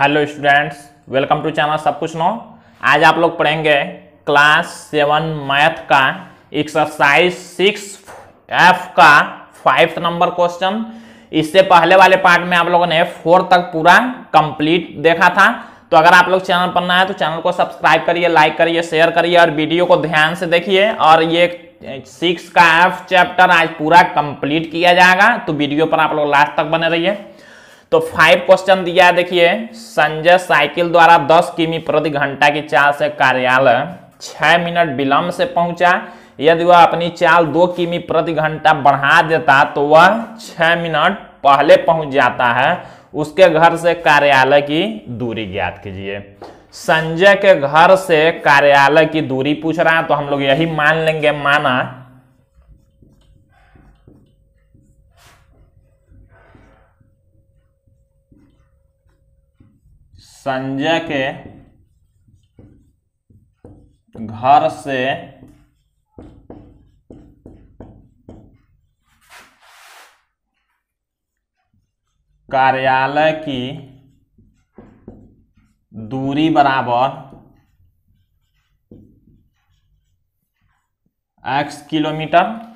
Hello students welcome to channel सब कुछ know आज आप लोग पढ़ेंगे क्लास सेवन मैथ का एक्सरसाइज सिक्स एफ का फाइव नंबर क्वेश्चन इससे पहले वाले पार्ट में आप लोगों ने फोर तक पूरा कंप्लीट देखा था तो अगर आप लोग चैनल पर ना है तो चैनल को सब्सक्राइब करिए लाइक करिए शेयर करिए और वीडियो को ध्यान से देखिए और ये सिक्स का एफ चैप्टर आज पूरा कंप्लीट किया जाएगा तो वीडियो पर आप लोग लास्ट तक बने रहिए तो फाइव क्वेश्चन दिया देखिए संजय साइकिल द्वारा दस किमी प्रति घंटा की चाल से कार्यालय छह मिनट विलंब से पहुंचा यदि वह अपनी चाल दो किमी प्रति घंटा बढ़ा देता तो वह छह मिनट पहले पहुंच जाता है उसके घर से कार्यालय की दूरी ज्ञात कीजिए संजय के घर से कार्यालय की दूरी पूछ रहा है तो हम लोग यही मान लेंगे माना संजय के घर से कार्यालय की दूरी बराबर एक्स किलोमीटर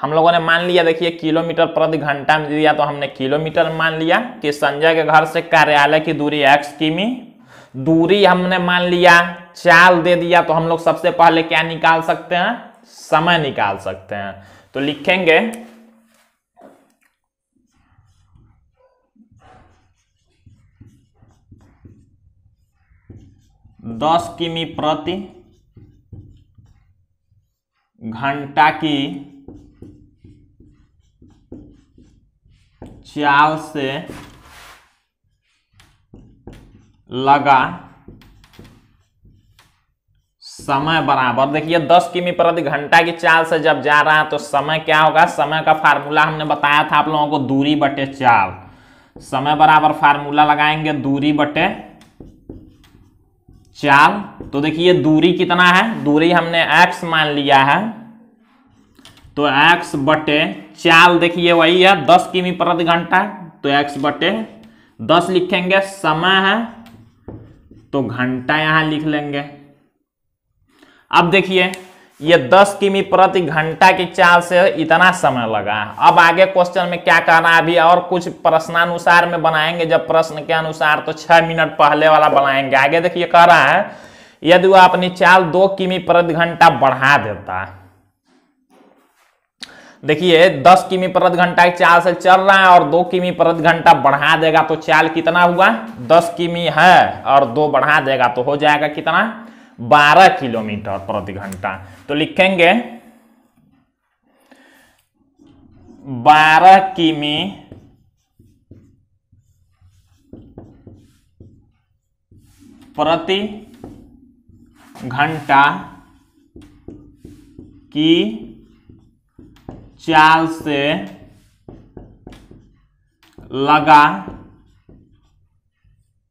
हम लोगों ने मान लिया देखिए किलोमीटर प्रति घंटा में दिया तो हमने किलोमीटर मान लिया कि संजय के घर से कार्यालय की दूरी एक्स किमी दूरी हमने मान लिया चाल दे दिया तो हम लोग सबसे पहले क्या निकाल सकते हैं समय निकाल सकते हैं तो लिखेंगे दस किमी प्रति घंटा की चाव से लगा समय बराबर देखिए 10 किमी प्रति घंटा की चाल से जब जा रहा है तो समय क्या होगा समय का फार्मूला हमने बताया था आप लोगों को दूरी बटे चाल समय बराबर फार्मूला लगाएंगे दूरी बटे चाल तो देखिए दूरी कितना है दूरी हमने x मान लिया है तो x बटे चाल देखिए वही है दस किमी प्रति घंटा तो एक्स बटे दस लिखेंगे समय है तो घंटा यहां लिख लेंगे अब देखिए ये 10 किमी प्रति घंटा की चाल से इतना समय लगा अब आगे क्वेश्चन में क्या करना है अभी और कुछ प्रश्नानुसार में बनाएंगे जब प्रश्न के अनुसार तो 6 मिनट पहले वाला बनाएंगे आगे देखिए कह रहा है यदि वह अपनी चाल 2 किमी प्रति घंटा बढ़ा देता है देखिए 10 किमी प्रति घंटा एक चाल से चल रहा है और 2 किमी प्रति घंटा बढ़ा देगा तो चाल कितना हुआ 10 किमी है और 2 बढ़ा देगा तो हो जाएगा कितना 12 किलोमीटर प्रति घंटा तो लिखेंगे 12 किमी प्रति घंटा की चाल से लगा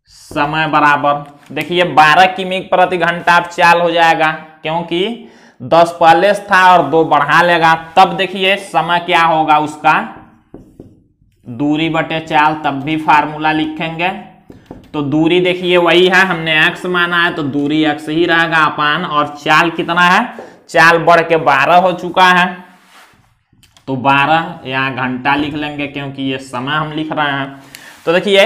समय बराबर देखिए 12 किमी प्रति घंटा चाल हो जाएगा क्योंकि 10 पहले था और दो बढ़ा लेगा तब देखिए समय क्या होगा उसका दूरी बटे चाल तब भी फार्मूला लिखेंगे तो दूरी देखिए वही है हमने एक्स माना है तो दूरी एक्स ही रहेगा अपान और चाल कितना है चाल बढ़ के बारह हो चुका है तो 12 यहाँ घंटा लिख लेंगे क्योंकि ये समय हम लिख रहे हैं तो देखिए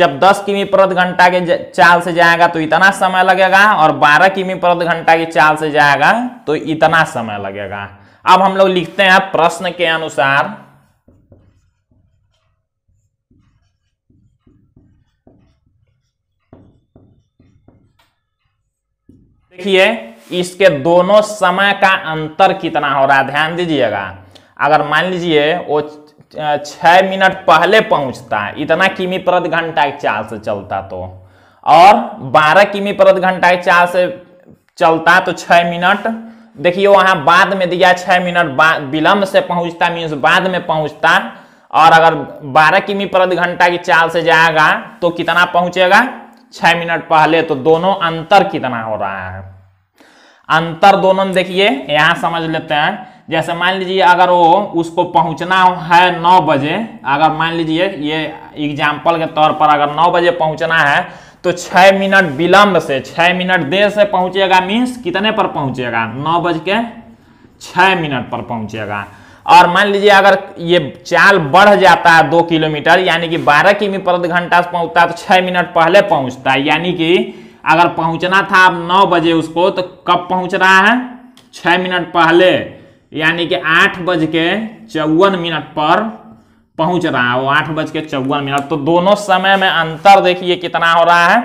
जब 10 किमी प्रति घंटा के चाल से जाएगा तो इतना समय लगेगा और 12 किमी प्रति घंटा की चाल से जाएगा तो इतना समय लगेगा अब हम लोग लिखते हैं प्रश्न के अनुसार देखिए इसके दोनों समय का अंतर कितना हो रहा है ध्यान दीजिएगा अगर मान लीजिए वो छः मिनट पहले पहुंचता है इतना किमी प्रति घंटा के चाल से चलता तो और 12 किमी प्रति घंटा के चाल से चलता तो छ मिनट देखिए वहाँ बाद में दिया छ मिनट विलंब से पहुंचता मीन्स बाद में पहुंचता और अगर 12 किमी प्रति घंटा की चाल से जाएगा तो कितना पहुंचेगा 6 मिनट पहले तो दोनों अंतर कितना हो रहा है अंतर दोनों में देखिए यहाँ समझ लेते हैं जैसे मान लीजिए अगर वो उसको पहुंचना है नौ बजे अगर मान लीजिए ये एग्जाम्पल के तौर पर अगर नौ बजे पहुंचना है तो छः मिनट विलंब से छः मिनट देर से पहुंचेगा मीन्स कितने पर पहुंचेगा नौ बज के छः मिनट पर पहुंचेगा और मान लीजिए अगर ये चाल बढ़ जाता है दो किलोमीटर यानी कि बारह किमी प्रति घंटा से पहुंचता है तो छः मिनट पहले पहुंचता है यानी कि अगर पहुंचना था अब नौ बजे उसको तो कब पहुंच रहा है छः मिनट पहले यानी कि आठ बज के चौवन मिनट पर पहुंच रहा है वो आठ बज के चौवन मिनट तो दोनों समय में अंतर देखिए कितना हो रहा है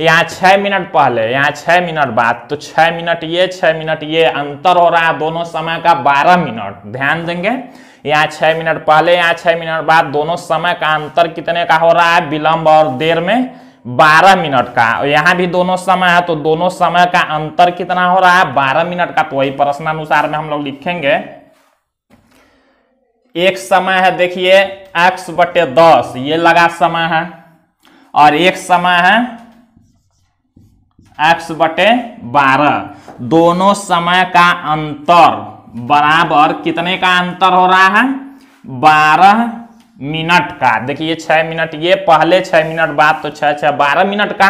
यहाँ छः मिनट पहले यहाँ छः मिनट बाद तो छः मिनट ये छः मिनट ये अंतर हो रहा है दोनों समय का बारह मिनट ध्यान देंगे यहाँ छः मिनट पहले यहाँ छः मिनट बाद दोनों समय का अंतर कितने का हो रहा है विलंब और देर में 12 मिनट का और यहाँ भी दोनों समय है तो दोनों समय का अंतर कितना हो रहा है 12 मिनट का तो वही प्रश्नानुसार में हम लोग लिखेंगे एक समय है देखिए एक्स बटे दस ये लगा समय है और एक समय है एक्स बटे बारह दोनों समय का अंतर बराबर कितने का अंतर हो रहा है बारह मिनट का देखिए छह मिनट ये पहले छह मिनट बाद तो छह छह बारह मिनट का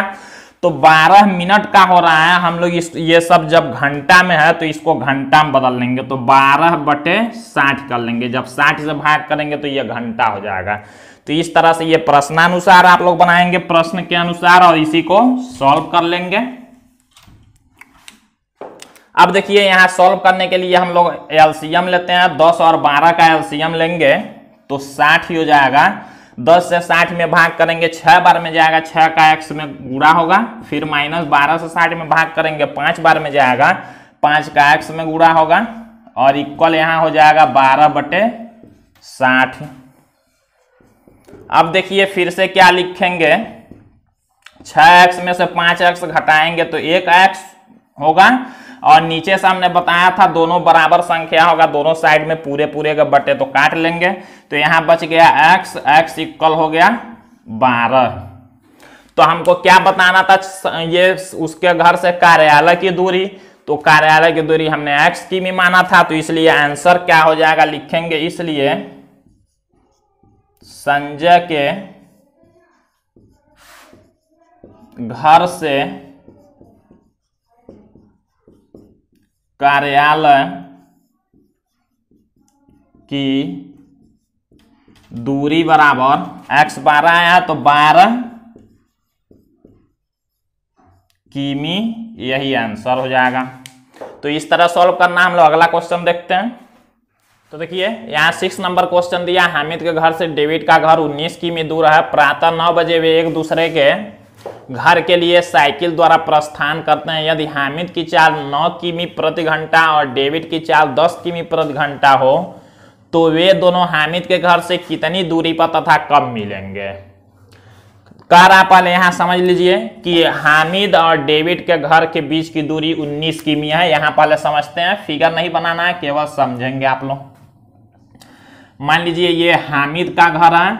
तो बारह मिनट का हो रहा है हम लोग इस ये सब जब घंटा में है तो इसको घंटा में बदल लेंगे तो बारह बटे साठ कर लेंगे जब साठ से भाग करेंगे तो ये घंटा हो जाएगा तो इस तरह से ये प्रश्नानुसार आप लोग बनाएंगे प्रश्न के अनुसार और इसी को सॉल्व कर लेंगे अब देखिए यहां सॉल्व करने के लिए हम लोग एलसीएम लेते हैं दस और बारह का एलसीएम लेंगे तो साठ ही हो जाएगा दस से साठ में भाग करेंगे छह बार में जाएगा छह का एक्स में गुड़ा होगा फिर माइनस बारह से साठ में भाग करेंगे पांच बार में जाएगा पांच का एक्स में गुड़ा होगा और इक्वल यहां हो जाएगा बारह बटे साठ अब देखिए फिर से क्या लिखेंगे छ एक्स में से पांच एक्स घटाएंगे तो एक एक्स होगा और नीचे से हमने बताया था दोनों बराबर संख्या होगा दोनों साइड में पूरे पूरे का बटे तो काट लेंगे तो यहाँ बच गया एक्स एक्स इक्वल हो गया बारह तो हमको क्या बताना था ये उसके घर से कार्यालय की दूरी तो कार्यालय की दूरी हमने एक्स की भी माना था तो इसलिए आंसर क्या हो जाएगा लिखेंगे इसलिए संजय के घर से कार्यालय की दूरी बराबर एक्स बारह आया तो बारह किमी यही आंसर हो जाएगा तो इस तरह सॉल्व करना हम लोग अगला क्वेश्चन देखते हैं तो देखिए यहाँ सिक्स नंबर क्वेश्चन दिया हामिद के घर से डेविड का घर उन्नीस किमी दूर है प्रातः नौ बजे वे एक दूसरे के घर के लिए साइकिल द्वारा प्रस्थान करते हैं यदि हामिद की चाल 9 किमी प्रति घंटा और डेविड की चाल 10 किमी प्रति घंटा हो तो वे दोनों हामिद के घर से कितनी दूरी पर तथा कब मिलेंगे कार आप पहले यहाँ समझ लीजिए कि हामिद और डेविड के घर के बीच की दूरी 19 किमी है यहाँ पहले समझते हैं फिगर नहीं बनाना है केवल समझेंगे आप लोग मान लीजिए ये हामिद का घर है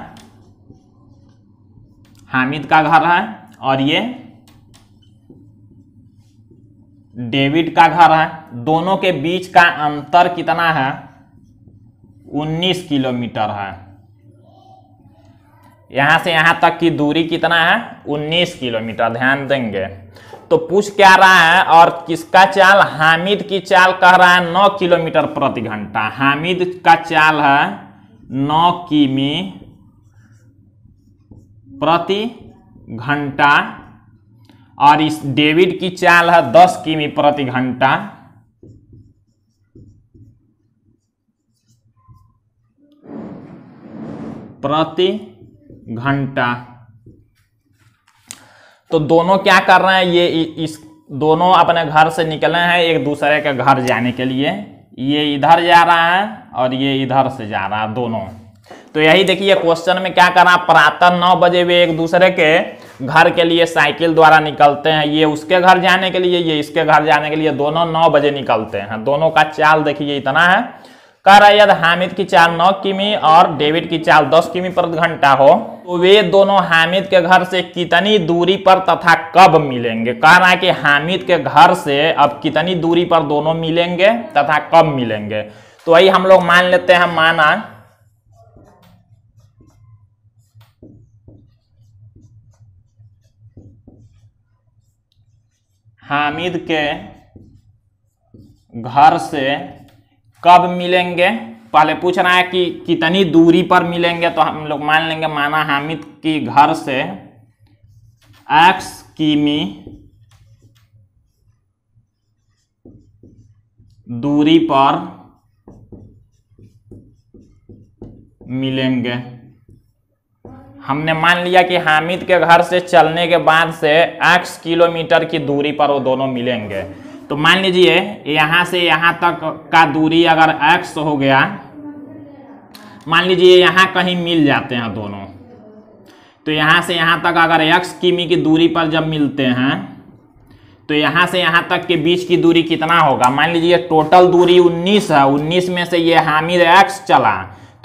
हामिद का घर है और ये डेविड का घर है दोनों के बीच का अंतर कितना है 19 किलोमीटर है यहां से यहां तक की दूरी कितना है 19 किलोमीटर ध्यान देंगे तो पूछ क्या रहा है और किसका चाल हामिद की चाल कह रहा है 9 किलोमीटर प्रति घंटा हामिद का चाल है 9 किमी प्रति घंटा और इस डेविड की चाल है दस किमी प्रति घंटा प्रति घंटा तो दोनों क्या कर रहे हैं ये इस दोनों अपने घर से निकले हैं एक दूसरे के घर जाने के लिए ये इधर जा रहा है और ये इधर से जा रहा है दोनों तो यही देखिए क्वेश्चन में क्या करा प्रातः नौ बजे वे एक दूसरे के घर के लिए साइकिल द्वारा निकलते हैं ये उसके घर जाने के लिए ये इसके घर जाने के लिए दोनों नौ बजे निकलते हैं दोनों का चाल देखिए इतना है कह रहा है यदि हामिद की चाल नौ किमी और डेविड की चाल दस किमी पर घंटा हो तो वे दोनों हामिद के घर से कितनी दूरी पर तथा कब मिलेंगे कह रहा है कि हामिद के घर से अब कितनी दूरी पर दोनों मिलेंगे तथा कब मिलेंगे तो वही हम लोग मान लेते हैं माना हामिद के घर से कब मिलेंगे पहले पूछ रहा है कि कितनी दूरी पर मिलेंगे तो हम लोग मान लेंगे माना हामिद की घर से एक्स किमी दूरी पर मिलेंगे हमने मान लिया कि हामिद के घर से चलने के बाद से एक्स किलोमीटर की दूरी पर वो दोनों मिलेंगे तो मान लीजिए यहाँ से यहाँ तक का दूरी अगर एक्स हो गया मान लीजिए यहाँ कहीं मिल जाते हैं दोनों तो यहाँ से यहाँ तक अगर एक्स किमी की दूरी पर जब मिलते हैं तो यहाँ से यहाँ तक के बीच की दूरी कितना होगा मान लीजिए टोटल दूरी 19 है 19 में से ये हामिद एक्स चला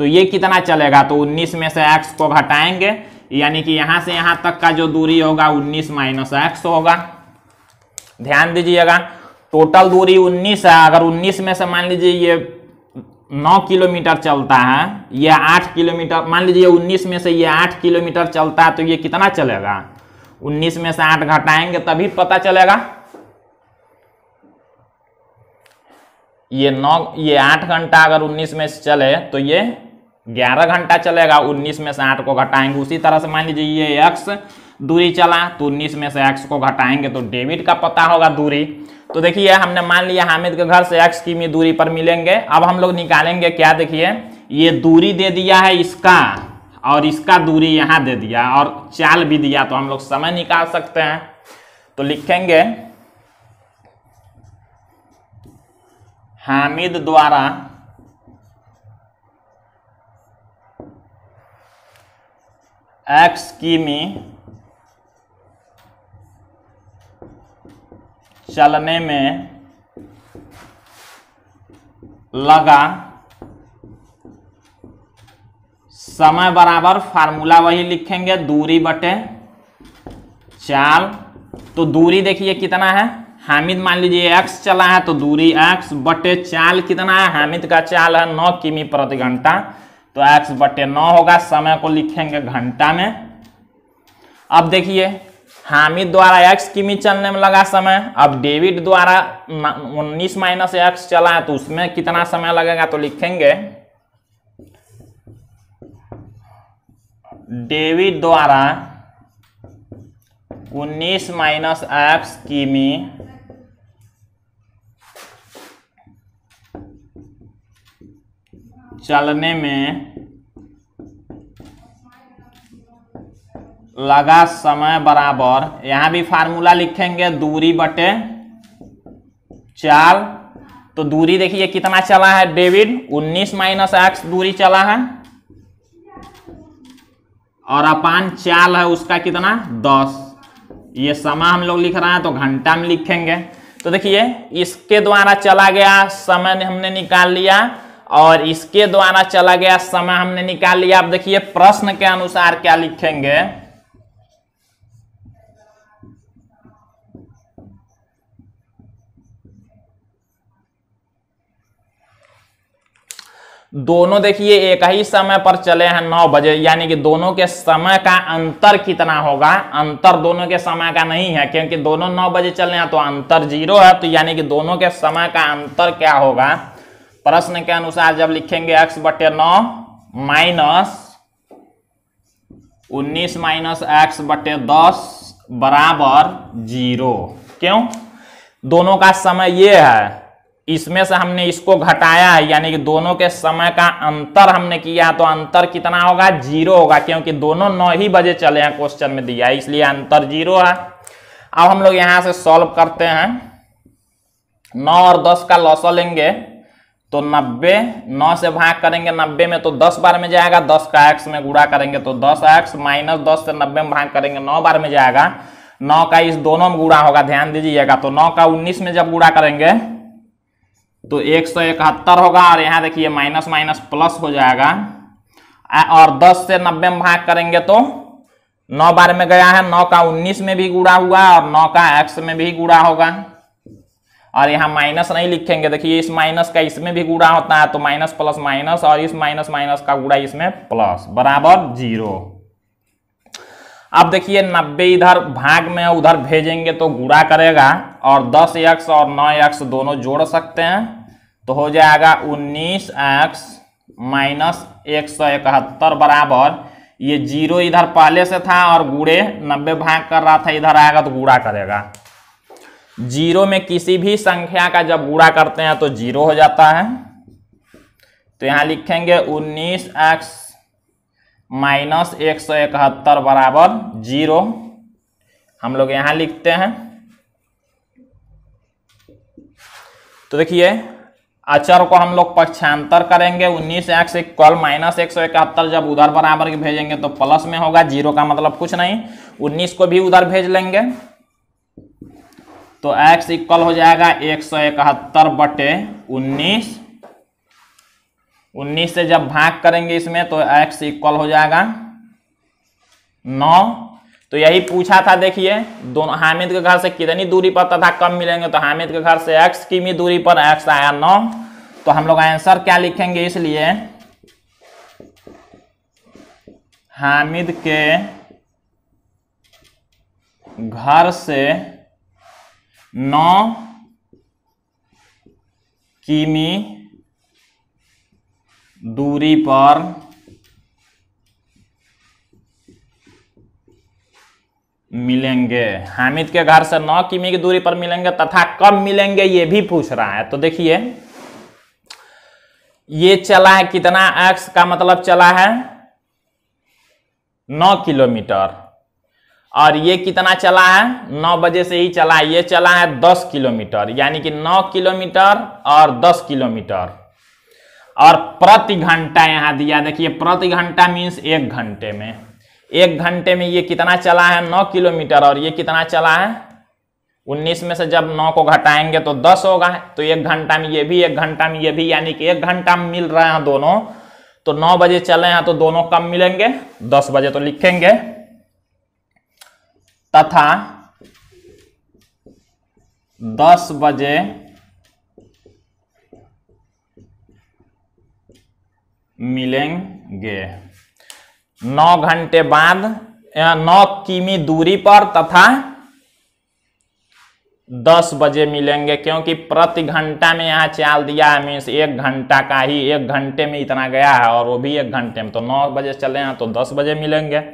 तो ये कितना चलेगा तो 19 में से x को घटाएंगे यानी कि यहां से यहां तक का जो दूरी होगा 19 माइनस एक्स होगा ध्यान दीजिएगा टोटल दूरी 19 है अगर 19 में से मान लीजिए ये 9 किलोमीटर चलता है ये 8 किलोमीटर मान लीजिए 19 में से ये 8 किलोमीटर चलता है तो ये कितना चलेगा 19 में से 8 घटाएंगे तभी पता चलेगा ये नौ ये आठ घंटा अगर 19 में से चले तो ये ग्यारह घंटा चलेगा उन्नीस में से आठ को घटाएंगे उसी तरह से मान लीजिए ये एक्स दूरी चला तो उन्नीस में से एक्स को घटाएंगे तो डेविड का पता होगा दूरी तो देखिए हमने मान लिया हामिद के घर से एक्स की दूरी पर मिलेंगे अब हम लोग निकालेंगे क्या देखिए ये दूरी दे दिया है इसका और इसका दूरी यहाँ दे दिया और चाल भी दिया तो हम लोग समय निकाल सकते हैं तो लिखेंगे हामिद द्वारा एक्स किमी चलने में लगा समय बराबर फार्मूला वही लिखेंगे दूरी बटे चाल तो दूरी देखिए कितना है हामिद मान लीजिए एक्स चला है तो दूरी एक्स बटे चाल कितना है हामिद का चाल है नौ किमी प्रति घंटा तो एक्स बटे नौ होगा समय को लिखेंगे घंटा में अब देखिए हामिद द्वारा एक्स किमी चलने में लगा समय अब डेविड द्वारा उन्नीस माइनस एक्स चला है तो उसमें कितना समय लगेगा तो लिखेंगे डेविड द्वारा उन्नीस माइनस एक्स किमी चलने में लगा समय बराबर यहां भी फार्मूला लिखेंगे दूरी बटे चाल तो दूरी देखिए कितना चला है डेविड 19 माइनस एक्स दूरी चला है और अपान चाल है उसका कितना 10 ये समय हम लोग लिख रहे हैं तो घंटा में लिखेंगे तो देखिए इसके द्वारा चला गया समय हमने निकाल लिया और इसके द्वारा चला गया समय हमने निकाल लिया आप देखिए प्रश्न के अनुसार क्या लिखेंगे दोनों देखिए एक ही समय पर चले हैं नौ बजे यानी कि दोनों के समय का अंतर कितना होगा अंतर दोनों के समय का नहीं है क्योंकि दोनों नौ बजे चले हैं तो अंतर जीरो है तो यानी कि दोनों के समय का अंतर क्या होगा प्रश्न के अनुसार जब लिखेंगे एक्स बटे नौ माइनस उन्नीस माइनस एक्स बटे दस बराबर जीरो क्यों दोनों का समय ये है इसमें से हमने इसको घटाया है यानी कि दोनों के समय का अंतर हमने किया तो अंतर कितना होगा जीरो होगा क्योंकि दोनों नौ ही बजे चले हैं क्वेश्चन में दिया इसलिए अंतर जीरो है अब हम लोग यहां से सॉल्व करते हैं नौ और दस का लॉस लेंगे तो 90 9 से भाग करेंगे 90 में तो 10 बार में जाएगा 10 का एक्स में गुड़ा करेंगे तो 10 एक्स माइनस दस से 90 में भाग करेंगे 9 बार में जाएगा 9 का इस दोनों में गुड़ा होगा ध्यान दीजिएगा तो 9 का 19 में जब गुड़ा करेंगे तो एक सौ इकहत्तर होगा और यहाँ देखिए माइनस माइनस प्लस हो जाएगा और 10 से 90 में भाग करेंगे तो नौ बार में गया है नौ का उन्नीस में भी गुड़ा हुआ और नौ का एक्स में भी गुड़ा होगा और यहाँ माइनस नहीं लिखेंगे देखिए इस माइनस का इसमें भी गुड़ा होता है तो माइनस प्लस माइनस और इस माइनस माइनस का गुड़ा इसमें प्लस बराबर जीरो अब देखिए नब्बे इधर भाग में उधर भेजेंगे तो गुड़ा करेगा और दस एक्स और नौ एक्स दोनों जोड़ सकते हैं तो हो जाएगा उन्नीस एक्स माइनस एक सौ इकहत्तर बराबर ये जीरो इधर पहले से था और गुड़े नब्बे भाग कर रहा था इधर आएगा तो गुड़ा करेगा जीरो में किसी भी संख्या का जब गुणा करते हैं तो जीरो हो जाता है तो यहां लिखेंगे उन्नीस एक्स माइनस एक सौ इकहत्तर बराबर जीरो हम लोग यहां लिखते हैं तो देखिए अचर को हम लोग पक्षांतर करेंगे उन्नीस एक्स इक्वल माइनस एक सौ इकहत्तर जब उधर बराबर भेजेंगे तो प्लस में होगा जीरो का मतलब कुछ नहीं उन्नीस को भी उधर भेज लेंगे तो x इक्वल हो जाएगा एक सौ इकहत्तर बटे उन्नीस उन्नीस से जब भाग करेंगे इसमें तो x इक्वल हो जाएगा नौ तो यही पूछा था देखिए दोनों हामिद के घर से कितनी दूरी पर तथा कम मिलेंगे तो हामिद के घर से x किमी दूरी पर x आया नौ तो हम लोग आंसर क्या लिखेंगे इसलिए हामिद के घर से नौ किमी दूरी पर मिलेंगे हामिद के घर से नौ किमी की दूरी पर मिलेंगे तथा कब मिलेंगे ये भी पूछ रहा है तो देखिए ये चला है कितना एक्स का मतलब चला है नौ किलोमीटर और ये कितना चला है नौ बजे से ही चला है ये चला है दस किलोमीटर यानी कि नौ किलोमीटर और दस किलोमीटर और प्रति घंटा यहाँ दिया देखिए प्रति घंटा मीन्स एक घंटे में एक घंटे में ये कितना चला है नौ किलोमीटर और ये कितना चला है उन्नीस में से जब नौ को घटाएंगे तो दस होगा तो एक घंटा में ये भी एक घंटा में ये भी यानी कि एक घंटा में मिल रहे हैं दोनों तो नौ बजे चले हैं तो दोनों कब मिलेंगे दस बजे तो लिखेंगे तथा दस बजे मिलेंगे नौ घंटे बाद नौ किमी दूरी पर तथा दस बजे मिलेंगे क्योंकि प्रति घंटा में यहाँ चाल दिया है मीन्स एक घंटा का ही एक घंटे में इतना गया है और वो भी एक घंटे में तो नौ बजे चले हैं तो दस बजे मिलेंगे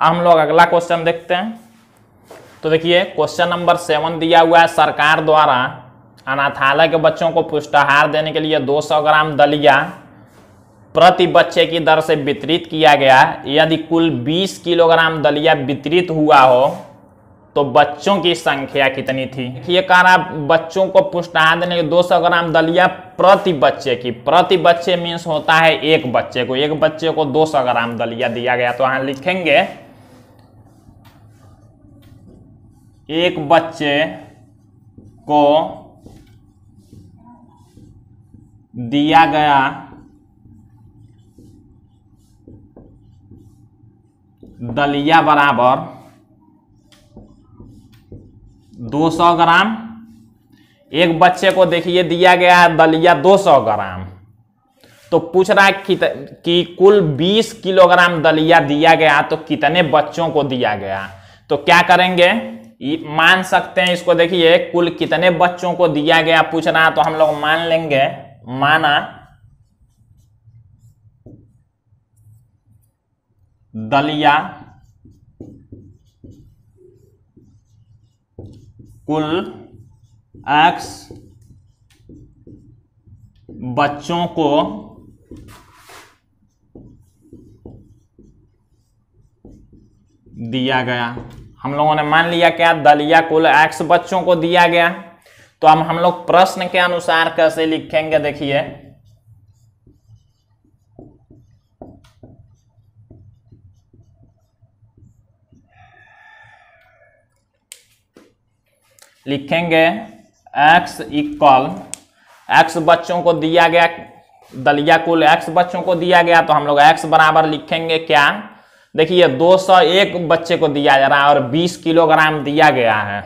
हम लोग अगला क्वेश्चन देखते हैं तो देखिए क्वेश्चन नंबर सेवन दिया हुआ है सरकार द्वारा अनाथालय के बच्चों को पुष्टाहार देने के लिए 200 ग्राम दलिया प्रति बच्चे की दर से वितरित किया गया यदि कुल 20 किलोग्राम दलिया वितरित हुआ हो तो बच्चों की संख्या कितनी थी ये कह रहा बच्चों को पुष्टाहार देने के 200 ग्राम दलिया प्रति बच्चे की प्रति बच्चे मीन्स होता है एक बच्चे को एक बच्चे को सौ ग्राम दलिया दिया गया तो यहाँ लिखेंगे एक बच्चे को दिया गया दलिया बराबर 200 ग्राम एक बच्चे को देखिए दिया गया दलिया 200 ग्राम तो पूछ रहा है कि, कि कुल 20 किलोग्राम दलिया दिया गया तो कितने बच्चों को दिया गया तो क्या करेंगे मान सकते हैं इसको देखिए कुल कितने बच्चों को दिया गया पूछ रहा तो हम लोग मान लेंगे माना दलिया कुल एक्स बच्चों को दिया गया हम लोगों ने मान लिया क्या दलिया कुल एक्स बच्चों को दिया गया तो अब हम लोग प्रश्न के अनुसार कैसे लिखेंगे देखिए लिखेंगे x इक्वल x बच्चों को दिया गया दलिया कुल x बच्चों को दिया गया तो हम लोग एक्स बराबर लिखेंगे क्या देखिए 201 बच्चे को दिया जा रहा है और 20 किलोग्राम दिया गया है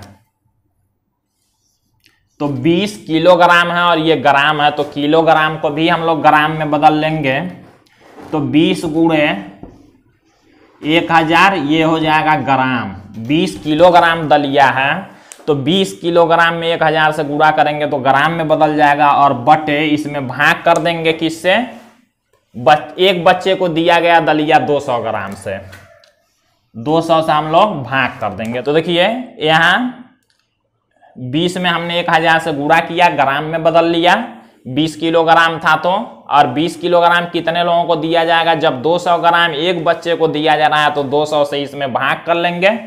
तो 20 किलोग्राम है और ये ग्राम है तो किलोग्राम को भी हम लोग ग्राम में बदल लेंगे तो 20 गुड़े एक हजार ये हो जाएगा ग्राम 20 किलोग्राम दलिया है तो 20 किलोग्राम में एक हजार से गुड़ा करेंगे तो ग्राम में बदल जाएगा और बटे इसमें भाग कर देंगे किससे बच, एक बच्चे को दिया गया दलिया 200 ग्राम से 200 से हम लोग भाग कर देंगे तो देखिए यहाँ 20 में हमने एक हजार से गुड़ा किया ग्राम में बदल लिया 20 किलोग्राम था तो और 20 किलोग्राम कितने लोगों को दिया जाएगा जब 200 ग्राम एक बच्चे को दिया जा रहा है तो 200 से इसमें भाग कर लेंगे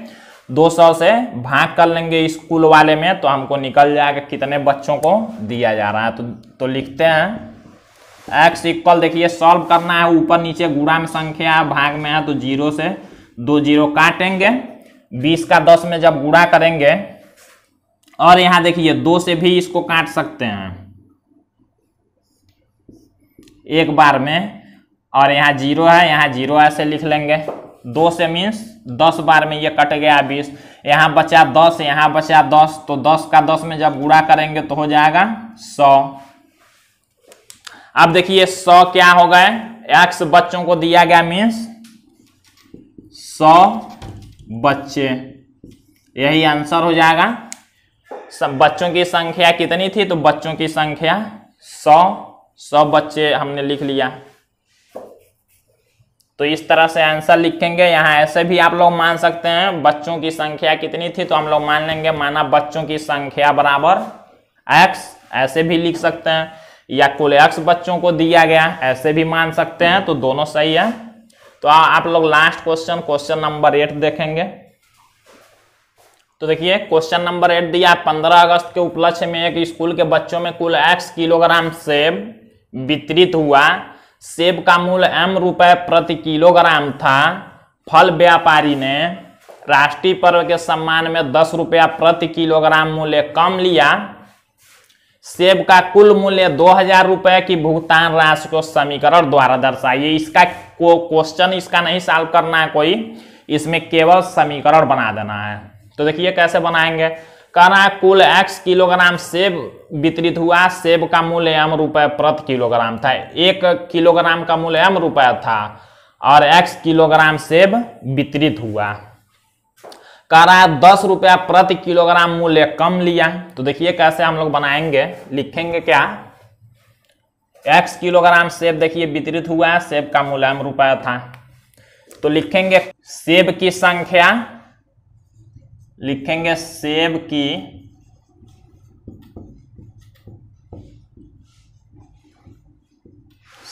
200 से भाग कर लेंगे स्कूल वाले में तो हमको निकल जाएगा कितने बच्चों को दिया जा रहा है तो, तो लिखते हैं एक्स इक्वल देखिए सॉल्व करना है ऊपर नीचे गुड़ा में संख्या है भाग में है तो जीरो से दो जीरो काटेंगे बीस का दस में जब गुड़ा करेंगे और यहाँ देखिए दो से भी इसको काट सकते हैं एक बार में और यहाँ जीरो है यहाँ जीरो ऐसे लिख लेंगे दो से मीन्स दस बार में ये कट गया बीस यहाँ बचा दस यहाँ बचा दस तो दस का दस में जब गुड़ा करेंगे तो हो जाएगा सौ अब देखिए सौ क्या हो गए एक्स बच्चों को दिया गया मीन्स सौ बच्चे यही आंसर हो जाएगा सब बच्चों की संख्या कितनी थी तो बच्चों की संख्या सौ सौ बच्चे हमने लिख लिया तो इस तरह से आंसर लिखेंगे यहाँ ऐसे भी आप लोग मान सकते हैं बच्चों की संख्या कितनी थी तो हम लोग मान लेंगे माना बच्चों की संख्या बराबर एक्स ऐसे भी लिख सकते हैं या कुल एक्स बच्चों को दिया गया ऐसे भी मान सकते हैं तो दोनों सही है तो आ, आप लोग last question question number eight देखेंगे तो देखिए क्वेश्चन नंबर एट दिया पंद्रह अगस्त के उपलक्ष्य में एक स्कूल के बच्चों में कुल एक्स किलोग्राम सेब वितरित हुआ सेब का मूल्य एम रुपए प्रति किलोग्राम था फल व्यापारी ने राष्ट्रीय पर्व के सम्मान में दस रुपया प्रति किलोग्राम मूल्य कम लिया सेब का कुल मूल्य दो हजार रुपए की भुगतान राशि को समीकरण द्वारा दर्शाइए इसका को क्वेश्चन इसका नहीं सॉल्व करना है कोई इसमें केवल समीकरण बना देना है तो देखिए कैसे बनाएंगे कहना कुल एक्स किलोग्राम सेब वितरित हुआ सेब का मूल्य एम रुपए प्रति किलोग्राम था एक किलोग्राम का मूल्य एम रुपए था और एक्स किलोग्राम सेब वितरित हुआ कह रहा है दस रुपया प्रति किलोग्राम मूल्य कम लिया तो देखिए कैसे हम लोग बनाएंगे लिखेंगे क्या एक्स किलोग्राम सेब देखिए वितरित हुआ है सेब का मूल्य रुपया था तो लिखेंगे सेब की संख्या लिखेंगे सेब की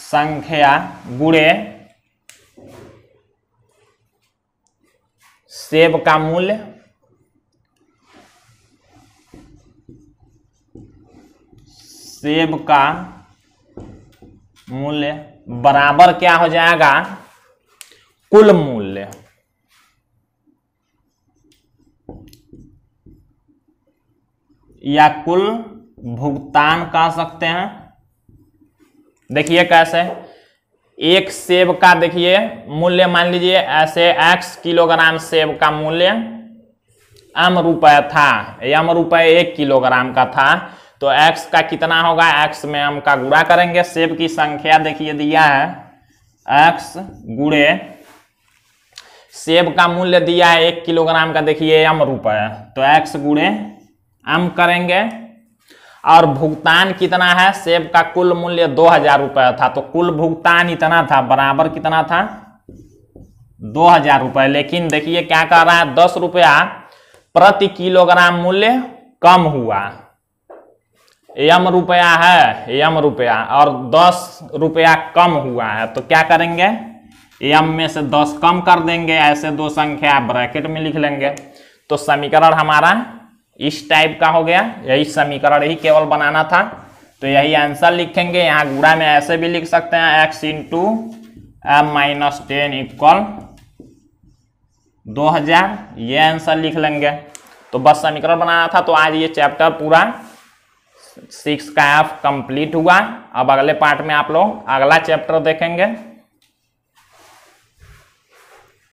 संख्या गुड़े सेब का मूल्य सेब का मूल्य बराबर क्या हो जाएगा कुल मूल्य या कुल भुगतान कह सकते हैं देखिए कैसे है? एक सेब का देखिए मूल्य मान लीजिए ऐसे एक्स किलोग्राम सेब का मूल्य एम रुपये था एम रुपये एक किलोग्राम का था तो एक्स का कितना होगा एक्स में एम का गुड़ा करेंगे सेब की संख्या देखिए दिया है एक्स गुड़े सेब का मूल्य दिया है एक किलोग्राम का देखिए एम रुपये तो एक्स गुड़े एम करेंगे और भुगतान कितना है सेब का कुल मूल्य दो हजार रुपये था तो कुल भुगतान इतना था बराबर कितना था दो हजार रुपये लेकिन देखिए क्या कर रहा है दस रुपया प्रति किलोग्राम मूल्य कम हुआ एम रुपया है एम रुपया और दस रुपया कम हुआ है तो क्या करेंगे एम में से दस कम कर देंगे ऐसे दो संख्या ब्रैकेट में लिख लेंगे तो समीकरण हमारा इस टाइप का हो गया यही समीकरण ही केवल बनाना था तो यही आंसर लिखेंगे यहाँ गुड़ा में ऐसे भी लिख सकते हैं x two m minus ten equal दो हजार ये आंसर लिख लेंगे तो बस समीकरण बनाना था तो आज ये चैप्टर पूरा सिक्स का एफ कंप्लीट हुआ अब अगले पार्ट में आप लोग अगला चैप्टर देखेंगे